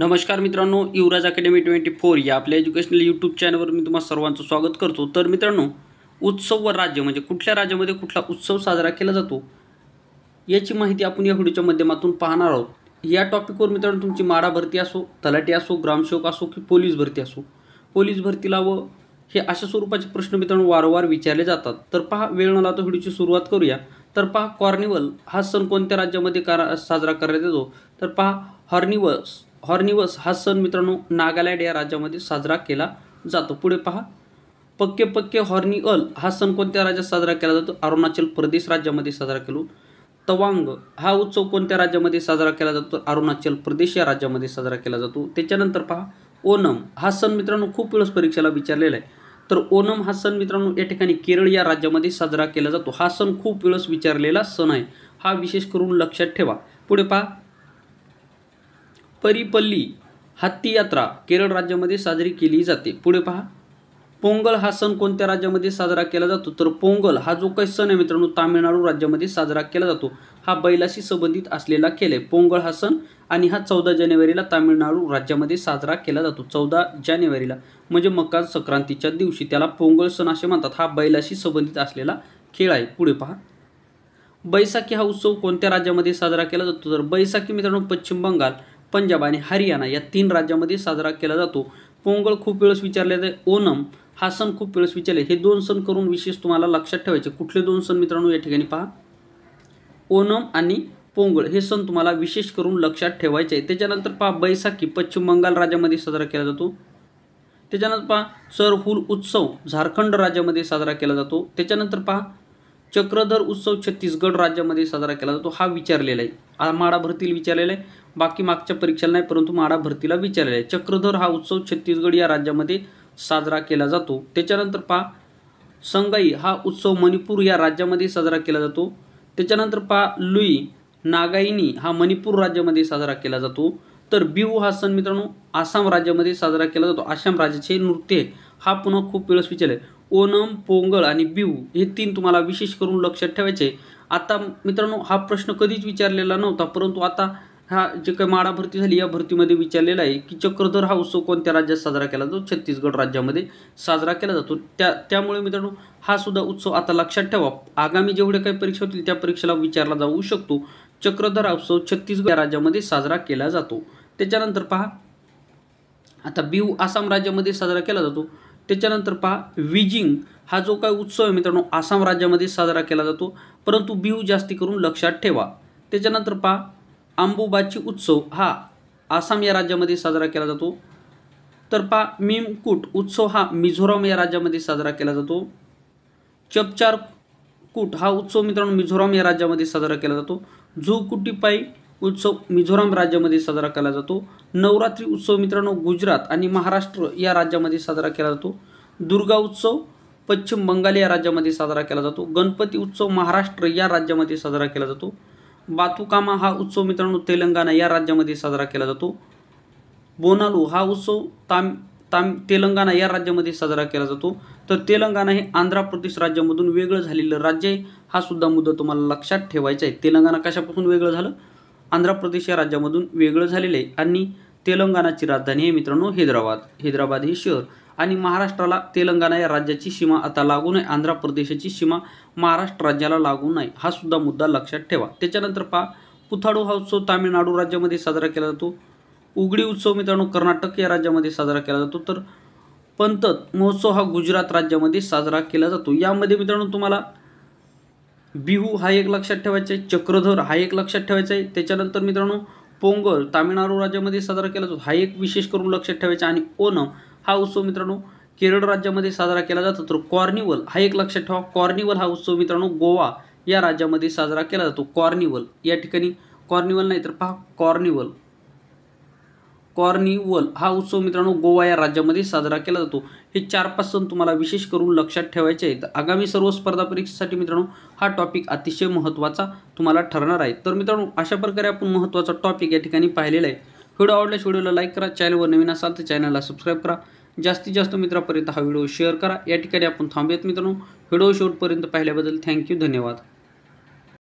नमस्कार मित्रांनो युवराज academy twenty four या आपल्या एज्युकेशनल यूट्यूब चॅनलवर मी तुम्हाला सर्वांचं स्वागत करतो तर मित्रांनो उत्सव व राज्य म्हणजे कुठल्या राज्यामध्ये कुठला उत्सव साजरा केला जातो याची माहिती आपण या व्हिडिओच्या माध्यमातून पाहणार आहोत या टॉपिकवर मित्रांनो तुमची माडा भरती असो तलाठी असो ग्रामसेवक असो की पोलीस भरती असो पोलीस भरतीला व हे अशा स्वरूपाचे प्रश्न मित्रांनो वारंवार विचारले जातात तर पहा वेळ न लावता व्हिडिओची सुरुवात करूया तर पहा कॉर्निवल हा सण कोणत्या राज्यामध्ये करा साजरा करण्यात येतो तर पहा हॉर्निवल्स हॉर्निवस हा सण मित्रांनो नागालँड या राज्यामध्ये साजरा केला जातो पुढे पहा पक्के पक्के हॉर्निवल हा सण कोणत्या राज्यात साजरा केला जातो अरुणाचल प्रदेश राज्यामध्ये साजरा केलो तवांग हा उत्सव कोणत्या राज्यामध्ये साजरा केला जातो अरुणाचल प्रदेश या राज्यामध्ये साजरा केला जातो त्याच्यानंतर पहा ओणम हा सण मित्रांनो खूप वेळेस परीक्षेला विचारलेला आहे तर ओणम हा सण मित्रांनो या ठिकाणी केरळ या राज्यामध्ये साजरा केला जातो हा सण खूप वेळेस विचारलेला सण आहे हा विशेष करून लक्षात ठेवा पुढे पहा परिपल्ली हत्ती यात्रा केरळ राज्यामध्ये साजरी केली जाते पुढे पहा पोंगल हा सण कोणत्या राज्यामध्ये साजरा केला जातो तर पोंगल हा जो काही सण आहे मित्रांनो तामिळनाडू राज्यामध्ये साजरा केला जातो हा बैलाशी संबंधित असलेला खेळ आहे पोंगल हा सण आणि हा चौदा जानेवारीला तामिळनाडू राज्यामध्ये साजरा केला जातो चौदा जानेवारीला म्हणजे मकर संक्रांतीच्या दिवशी त्याला पोंगल सण असे म्हणतात हा बैलाशी संबंधित असलेला खेळ आहे पुढे पहा बैसाखी हा उत्सव कोणत्या राज्यामध्ये साजरा केला जातो तर बैसाखी मित्रांनो पश्चिम बंगाल पंजाब आणि हरियाणा या तीन राज्यामध्ये साजरा केला जातो पोंगळ खूप वेळेस विचारले जाते ओणम हा सण खूप वेळेस विचारले हे दोन सण करून विशेष तुम्हाला लक्षात ठेवायचे कुठले दोन सण मित्रांनो या ठिकाणी पहा ओणम आणि पोंगळ हे सण तुम्हाला विशेष करून लक्षात ठेवायचे आहे त्याच्यानंतर पहा बैसाखी पश्चिम बंगाल राज्यामध्ये साजरा केला जातो त्याच्यानंतर पहा सरहुल उत्सव झारखंड राज्यामध्ये साजरा केला जातो त्याच्यानंतर पहा चक्रधर उत्सव छत्तीसगड राज्यामध्ये साजरा केला जातो हा विचारलेला आहे माडा भरतीला विचारलेला आहे बाकी मागच्या परीक्षेला नाही परंतु माडा भरतीला विचारलेला आहे चक्रधर हा उत्सव छत्तीसगड या राज्यामध्ये साजरा केला जातो त्याच्यानंतर पहा संगाई हा उत्सव मणिपूर या राज्यामध्ये साजरा केला जातो त्याच्यानंतर पहा लुई नागाईनी हा मणिपूर राज्यामध्ये साजरा केला जातो तर बिहू हा सण मित्रांनो आसाम राज्यामध्ये साजरा केला जातो आसाम राज्याचे नृत्य हा पुन्हा खूप वेळेस विचारले ओणम पोंगळ आणि बिहू हे तीन तुम्हाला विशेष करून लक्षात ठेवायचे आता मित्रांनो हा प्रश्न कधीच विचारलेला नव्हता परंतु आता हा जे काही माडा भरती झाली या भरतीमध्ये विचारलेला आहे की चक्रधर हा उत्सव कोणत्या राज्यात साजरा केला जातो छत्तीसगड राज्यामध्ये साजरा केला जातो त्या त्यामुळे मित्रांनो हा सुद्धा उत्सव आता लक्षात ठेवा आगामी जेवढ्या काही परीक्षा होतील त्या परीक्षेला विचारला जाऊ शकतो चक्रधर हा उत्सव छत्तीसगड राज्यामध्ये साजरा केला जातो त्याच्यानंतर पहा आता बिहू आसाम राज्यामध्ये साजरा केला जातो त्याच्यानंतर पहा विजिंग हा जो काय उत्सव आहे मित्रांनो आसाम राज्यामध्ये साजरा केला जातो परंतु बिहू जास्ती करून लक्षात ठेवा त्याच्यानंतर पहा आंबुबाची उत्सव हा आसाम या राज्यामध्ये साजरा केला जातो तर पहा मिमकूट उत्सव हा मिझोराम या राज्यामध्ये साजरा केला जातो चपचार कूट हा उत्सव मित्रांनो मिझोराम या राज्यामध्ये साजरा केला जातो झुकुटीपाई उत्सव मिझोराम राज्यामध्ये साजरा केला जातो नवरात्री उत्सव मित्रांनो गुजरात आणि महाराष्ट्र या राज्यामध्ये साजरा केला जातो दुर्गा उत्सव पश्चिम बंगाल या राज्यामध्ये साजरा केला जातो गणपती उत्सव महाराष्ट्र या राज्यामध्ये साजरा केला जातो बातुकामा हा उत्सव मित्रांनो तेलंगणा या राज्यामध्ये साजरा केला जातो बोनालू हा उत्सव ताम ताम तेलंगणा या राज्यामध्ये साजरा केला जातो तर तेलंगणा हे आंध्र प्रदेश राज्यामधून वेगळं झालेलं राज्य आहे हा सुद्धा मुद्दा तुम्हाला लक्षात ठेवायचा आहे तेलंगणा कशापासून वेगळं झालं आंध्र प्रदेश या राज्यामधून वेगळं झालेलं आहे आणि तेलंगणाची राजधानी आहे मित्रांनो हैदराबाद हैदराबाद हे शहर आणि महाराष्ट्राला तेलंगणा या राज्याची सीमा आता लागू नये आंध्र प्रदेशाची सीमा महाराष्ट्र राज्याला लागू नाही हा सुद्धा मुद्दा लक्षात ठेवा त्याच्यानंतर पहा पुथाडू हा उत्सव तामिळनाडू राज्यामध्ये साजरा केला जातो उघडी उत्सव मित्रांनो कर्नाटक या राज्यामध्ये साजरा केला जातो तर पंतत महोत्सव हा गुजरात राज्यामध्ये साजरा केला जातो यामध्ये मित्रांनो तुम्हाला बिहू हा एक लक्षात ठेवायचा आहे चक्रधर हा एक लक्षात ठेवायचा आहे त्याच्यानंतर मित्रांनो पोंगल तामिळनाडू राज्यामध्ये साजरा केला जातो हा एक विशेष करून लक्षात ठेवायचा आणि ओणम हा उत्सव मित्रांनो केरळ राज्यामध्ये साजरा केला जातो तर कॉर्निवल हा एक लक्षात ठेवा कॉर्निवल हा उत्सव मित्रांनो गोवा या राज्यामध्ये साजरा केला जातो कॉर्निवल या ठिकाणी कॉर्निवल नाही तर पहा कॉर्निवल कॉर्निवल हा उत्सव मित्रांनो गोवा या राज्यामध्ये साजरा केला जातो हे चार पाच सण तुम्हाला विशेष करून लक्षात ठेवायचे आहेत आगामी सर्व स्पर्धा परीक्षेसाठी मित्रांनो हा टॉपिक अतिशय महत्त्वाचा तुम्हाला ठरणार आहे तर मित्रांनो अशा प्रकारे आपण महत्त्वाचा टॉपिक या ठिकाणी पाहिलेला आहे व्हिडिओ आवडल्यास व्हिडिओला लाईक करा चॅनलवर नवीन असाल तर चॅनलला सबस्क्राईब करा जास्तीत जास्त मित्रापर्यंत हा व्हिडिओ शेअर करा या ठिकाणी आपण थांबूयात मित्रांनो व्हिडिओ शेवटपर्यंत पाहिल्याबद्दल थँक्यू धन्यवाद